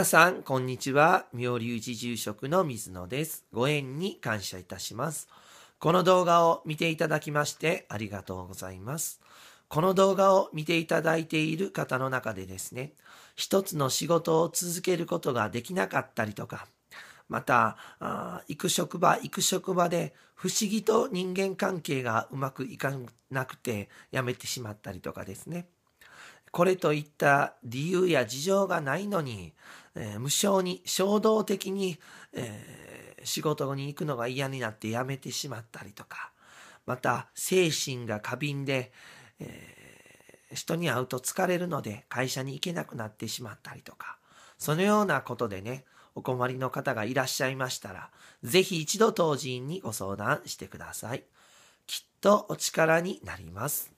皆さん、こんにちは。妙流寺住職の水野です。ご縁に感謝いたします。この動画を見ていただきましてありがとうございます。この動画を見ていただいている方の中でですね、一つの仕事を続けることができなかったりとか、また、行く職場、行く職場で不思議と人間関係がうまくいかなくて辞めてしまったりとかですね。これといった理由や事情がないのに、えー、無償に衝動的に、えー、仕事に行くのが嫌になって辞めてしまったりとかまた精神が過敏で、えー、人に会うと疲れるので会社に行けなくなってしまったりとかそのようなことでねお困りの方がいらっしゃいましたら是非一度当人にご相談してください。きっとお力になります。